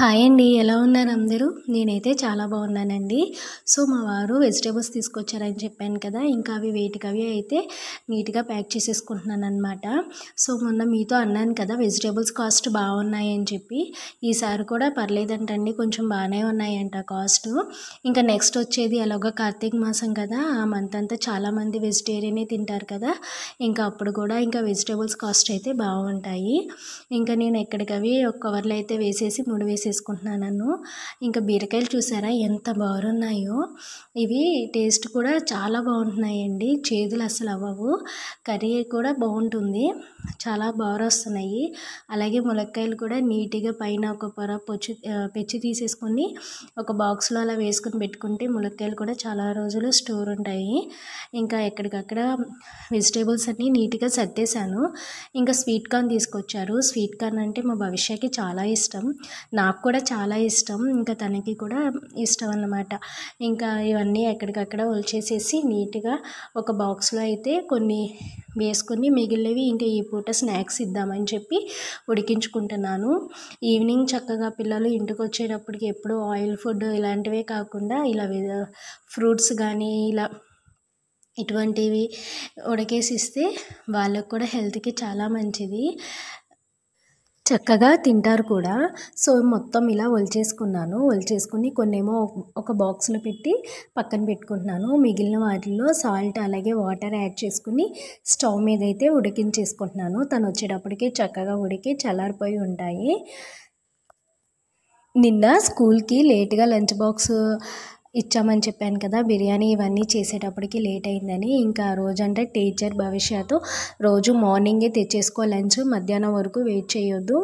hi అండి ఎలా ఉన్నారు అందరూ నేనైతే చాలా బాగున్నానండి సో మా వారు వెజిటేబుల్స్ తీసుకొచ్చారని చెప్పాను కదా ఇంకా అవి వేటికవి అయితే నీట్గా ప్యాక్ చేసేసుకుంటున్నాను అనమాట సో మొన్న మీతో అన్నాను కదా వెజిటేబుల్స్ కాస్ట్ బాగున్నాయని చెప్పి ఈసారి కూడా పర్లేదంటండి కొంచెం బాగానే ఉన్నాయంట కాస్ట్ ఇంకా నెక్స్ట్ వచ్చేది ఎలాగో కార్తీక మాసం కదా ఆ మంత్ అంతా చాలామంది వెజిటేరియనే తింటారు కదా ఇంకా అప్పుడు కూడా ఇంకా వెజిటేబుల్స్ కాస్ట్ అయితే బాగుంటాయి ఇంకా నేను ఎక్కడికవి ఒక కవర్లు అయితే వేసేసి ముడి వేసేసుకుంటున్నాను ఇంకా బీరకాయలు చూసారా ఎంత బాగున్నాయో ఇవి టేస్ట్ కూడా చాలా బాగుంటున్నాయండి చేదులు అసలు అవ్వవు కర్రీ కూడా బాగుంటుంది చాలా బాగా వస్తున్నాయి అలాగే ములక్కాయలు కూడా నీట్గా పైన ఒక పొర పొచ్చి పెచ్చి తీసేసుకొని ఒక బాక్స్లో అలా వేసుకొని పెట్టుకుంటే ములక్కాయలు కూడా చాలా రోజులు స్టోర్ ఉంటాయి ఇంకా ఎక్కడికక్కడ వెజిటేబుల్స్ అన్నీ నీట్గా సర్దేశాను ఇంకా స్వీట్ కార్న్ తీసుకొచ్చారు స్వీట్ కార్న్ అంటే మా భవిష్యకి చాలా ఇష్టం నాకు కూడా చాలా ఇష్టం ఇంకా తనకి కూడా ఇష్టం అన్నమాట ఇంకా ఇవన్నీ ఎక్కడికక్కడ ఒలిచేసేసి నీట్గా ఒక బాక్స్లో అయితే కొన్ని వేసుకొని మిగిలినవి ఇంకా ఈ పూట స్నాక్స్ ఇద్దామని చెప్పి ఉడికించుకుంటున్నాను ఈవినింగ్ చక్కగా పిల్లలు ఇంటికి వచ్చేటప్పటికి ఎప్పుడు ఆయిల్ ఫుడ్ ఇలాంటివే కాకుండా ఇలా ఫ్రూట్స్ కానీ ఇలా ఇటువంటివి ఉడకేసి ఇస్తే వాళ్ళకు కూడా హెల్త్కి చాలా మంచిది చక్కగా తింటారు కూడా సో మొత్తం ఇలా ఒలిచేసుకున్నాను ఒలిచేసుకుని కొన్నేమో ఒక బాక్స్లో పెట్టి పక్కన పెట్టుకుంటున్నాను మిగిలిన వాటిల్లో సాల్ట్ అలాగే వాటర్ యాడ్ చేసుకుని స్టవ్ మీద అయితే ఉడికించేసుకుంటున్నాను తను వచ్చేటప్పటికి చక్కగా ఉడికి చల్లారిపోయి ఉంటాయి నిన్న స్కూల్కి లేట్గా లంచ్ బాక్స్ ఇచ్చామని చెప్పాను కదా బిర్యానీ ఇవన్నీ చేసేటప్పటికి లేట్ అయిందని ఇంకా రోజంటే టీచర్ భవిష్యత్తు రోజు మార్నింగే తెచ్చేసుకో లంచ్ మధ్యాహ్నం వరకు వెయిట్ చేయొద్దు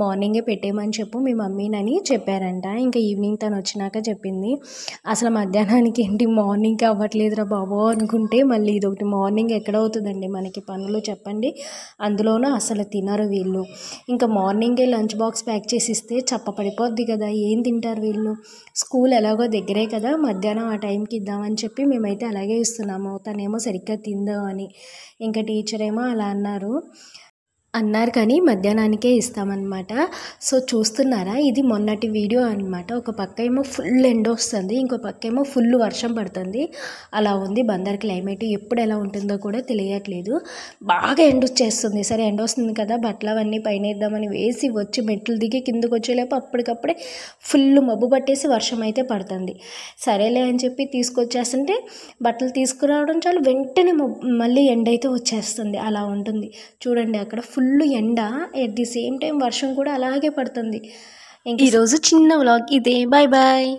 మార్నింగే పెట్టేయమని చెప్పు మీ మమ్మీనని చెప్పారంట ఇంకా ఈవినింగ్ తను వచ్చినాక చెప్పింది అసలు మధ్యాహ్నానికి ఏంటి మార్నింగ్ అవ్వట్లేదురా బాబో అనుకుంటే మళ్ళీ ఇదొకటి మార్నింగ్ ఎక్కడవుతుందండి మనకి పనులు చెప్పండి అందులోనూ అసలు తినరు వీళ్ళు ఇంకా మార్నింగే లంచ్ బాక్స్ ప్యాక్ చేసి ఇస్తే చప్పపడిపోద్ది కదా ఏం తింటారు వీళ్ళు స్కూల్ ఎలాగో దగ్గరే కదా మధ్యాహ్నం ఆ టైంకి ఇద్దామని చెప్పి మేమైతే అలాగే ఇస్తున్నాము తనేమో సరిగ్గా తిందో అని ఇంకా టీచర్ ఏమో అలా అన్నారు అన్నారు కానీ మధ్యాహ్నానికే ఇస్తామన్నమాట సో చూస్తున్నారా ఇది మొన్నటి వీడియో అనమాట ఒక పక్క ఏమో ఫుల్ ఎండ వస్తుంది ఇంకో పక్క ఏమో ఫుల్ వర్షం పడుతుంది అలా ఉంది బందర్ క్లైమేట్ ఎప్పుడు ఎలా ఉంటుందో కూడా తెలియట్లేదు బాగా ఎండ వచ్చేస్తుంది సరే ఎండ వస్తుంది కదా బట్టలు అవన్నీ పైన వేద్దామని వేసి వచ్చి మెట్లు దిగి కిందకు వచ్చేలేపు అప్పటికప్పుడే ఫుల్ మబ్బు పట్టేసి వర్షం అయితే పడుతుంది సరేలే అని చెప్పి తీసుకొచ్చేస్తుంటే బట్టలు తీసుకురావడం చాలు వెంటనే మళ్ళీ ఎండ అయితే వచ్చేస్తుంది అలా ఉంటుంది చూడండి అక్కడ ఫుల్ ఫుల్ ఎండ ఎట్ ది సేమ్ టైం వర్షం కూడా అలాగే పడుతుంది ఇంక ఈరోజు చిన్న వ్లాగ్ ఇదే బాయ్ బాయ్